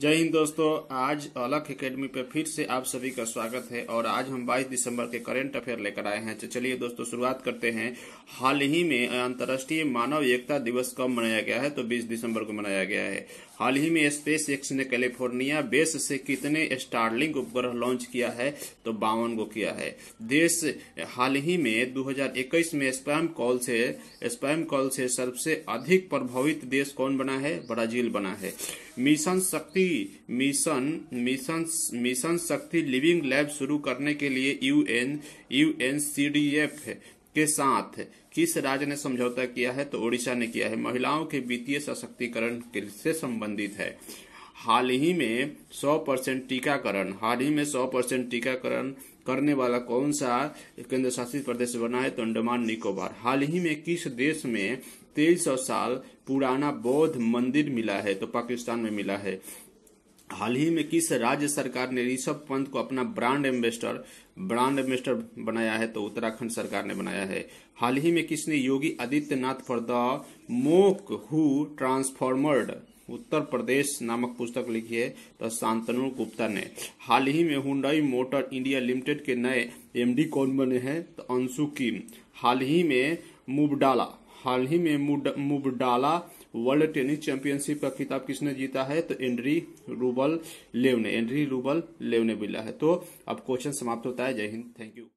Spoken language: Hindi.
जय हिंद दोस्तों आज अलख एकेडमी पे फिर से आप सभी का स्वागत है और आज हम 22 दिसंबर के करंट अफेयर लेकर आए हैं तो चलिए दोस्तों शुरुआत करते हैं हाल ही में अंतर्राष्ट्रीय मानव एकता दिवस कब मनाया गया है तो 20 दिसंबर को मनाया गया है हाल ही में स्पेस एक्स ने कैलिफोर्निया बेस से कितने स्टारलिंग उपग्रह लॉन्च किया है तो बावन को किया है देश हाल ही में 2021 में स्पैम कॉल से स्पैम कॉल से सबसे अधिक प्रभावित देश कौन बना है ब्राजील बना है mission Shakti mission mission mission Shakti living lab शुरू करने के लिए यूएन यूएनसीडीएफ के साथ किस राज्य ने समझौता किया है तो ओडिशा ने किया है महिलाओं के वित्तीय सशक्तिकरण से संबंधित है हाल ही में 100 परसेंट टीकाकरण हाल ही में 100 परसेंट टीकाकरण करने वाला कौन सा केंद्र शासित प्रदेश बना है तो अंडमान निकोबार हाल ही में किस देश में तेईस सौ साल पुराना बौद्ध मंदिर मिला है तो पाकिस्तान में मिला है हाल ही में किस राज्य सरकार ने ऋषभ पंत को अपना ब्रांड एम्बेसडर ब्रांड एम्बेसडर बनाया है तो उत्तराखंड सरकार ने बनाया है हाल ही में किसने Yogi Adityanath for the monk who transformed Uttar Pradesh नामक पुस्तक लिखी है तो शांतनु गुप्ता ने हाल ही में हुंडई मोटर इंडिया लिमिटेड के नए एमडी कौन बने हैं तो अंशु किम हाल ही में मुबडाला हाल ही में मुबडाला वर्ल्ड टेनिस चैंपियनशिप का खिताब किसने जीता है तो एंड्री रूबल लेव ने एंड्री रूबल लेव ने मिला है तो अब क्वेश्चन समाप्त होता है जय हिंद थैंक यू